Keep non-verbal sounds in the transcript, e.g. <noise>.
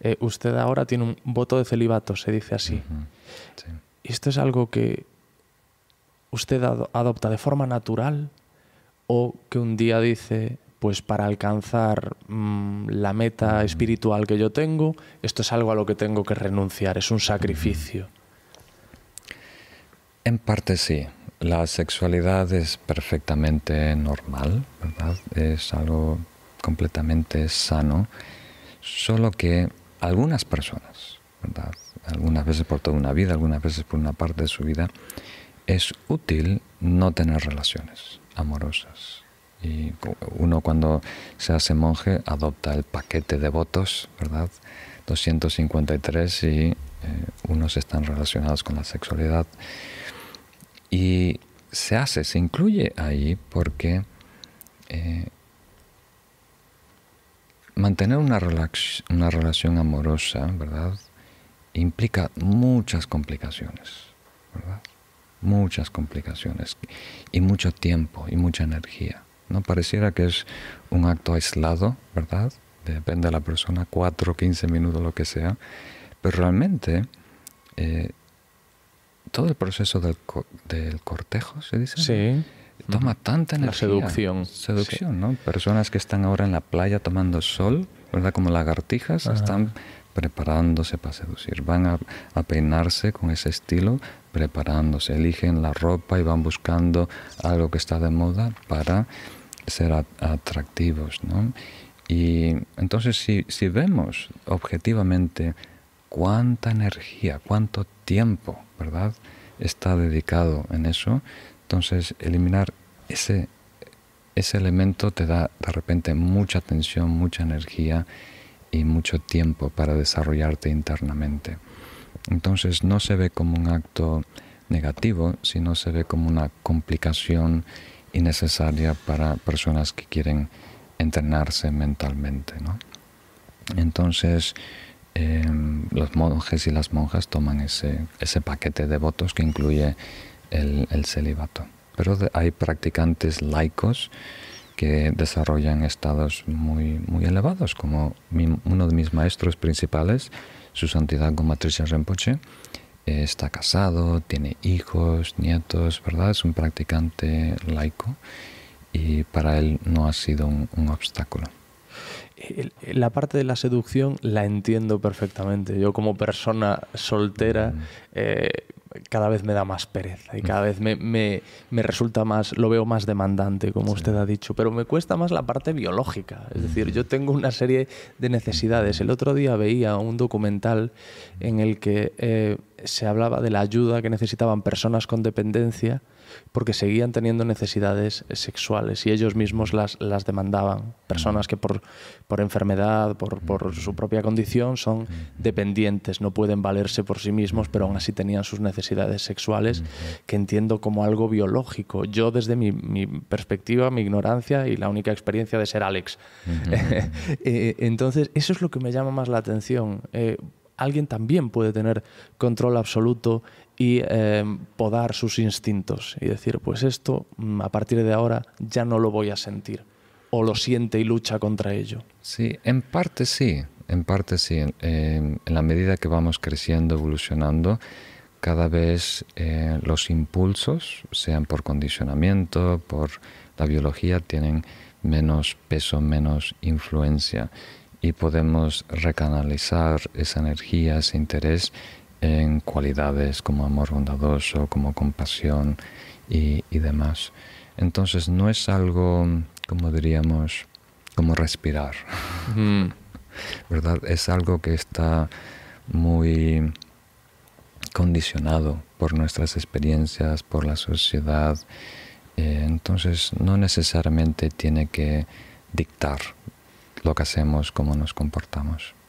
Eh, usted ahora tiene un voto de celibato, se dice así. ¿Y ¿Esto es algo que usted adopta de forma natural o que un día dice, pues para alcanzar mm, la meta espiritual que yo tengo, esto es algo a lo que tengo que renunciar, es un sacrificio? En parte sí. La sexualidad es perfectamente normal, ¿verdad? Es algo completamente sano. Solo que algunas personas, algunas veces por toda una vida, algunas veces por una parte de su vida, es útil no tener relaciones amorosas. Y uno cuando se hace monje adopta el paquete de votos, ¿verdad? 253 y eh, unos están relacionados con la sexualidad. Y se hace, se incluye ahí porque eh, mantener una, una relación amorosa, ¿verdad? Implica muchas complicaciones, ¿verdad? Muchas complicaciones y mucho tiempo y mucha energía. No pareciera que es un acto aislado, ¿verdad? Depende de la persona, cuatro, quince minutos, lo que sea. Pero realmente eh, todo el proceso del, del cortejo, ¿se dice? Sí toma tanta energía. La seducción. Seducción, ¿no? Personas que están ahora en la playa tomando sol, ¿verdad? Como lagartijas, están preparándose para seducir. Van a, peinarse con ese estilo, preparándose. Eligen la ropa y van buscando algo que está de moda para ser atractivos, ¿no? Y entonces si, si vemos objetivamente cuánta energía, cuánto tiempo, ¿verdad? Está dedicado en eso, entonces, eliminar ese, ese elemento te da de repente mucha tensión, mucha energía y mucho tiempo para desarrollarte internamente. Entonces, no se ve como un acto negativo, sino se ve como una complicación innecesaria para personas que quieren entrenarse mentalmente. Entonces, em, los monjes y las monjas toman ese, ese paquete de votos que incluye el, celibato. Pero hay practicantes laicos que desarrollan estados muy, muy elevados, como uno de mis maestros principales, su santidad Gomatrija Rempoche, eh, está casado, tiene hijos, nietos, ¿verdad? Es un practicante laico y para él no ha sido un, obstáculo. La parte de la seducción la entiendo perfectamente. Yo como persona soltera mm. eh, cada vez me da más pereza y cada mm. vez me, resulta más, lo veo más demandante, como usted ha dicho, pero me cuesta más la parte biológica. Es decir, mm. yo tengo una serie de necesidades. El otro día veía un documental en el que eh, se hablaba de la ayuda que necesitaban personas con dependencia porque seguían teniendo necesidades sexuales y ellos mismos las, las demandaban. Personas mm. que por, por enfermedad, por, por, mm. su propia condición, son mm. dependientes, no pueden valerse por sí mismos, pero aún así tenían sus necesidades sexuales que entiendo como algo biológico. Yo desde mi, perspectiva, mi ignorancia y la única experiencia de ser Alex. <laughs> Eh, entonces, eso es lo que me llama más la atención. Eh, alguien también puede tener control absoluto y eh, podar sus instintos y decir, pues esto mm, a partir de ahora ya no lo voy a sentir o lo siente y lucha contra ello. Sí, en parte sí, en parte sí. en la medida que vamos creciendo, evolucionando, cada vez eh, los impulsos, sean por condicionamiento, por la biología, tienen menos peso, menos influencia y podemos recanalizar esa energía, ese interés en cualidades como amor bondadoso, como compasión y, demás. Entonces no es algo, como diríamos, como respirar, mm. ¿verdad? Es algo que está muy condicionado por nuestras experiencias, por la sociedad. Eh, entonces no necesariamente tiene que dictar lo que hacemos, cómo nos comportamos.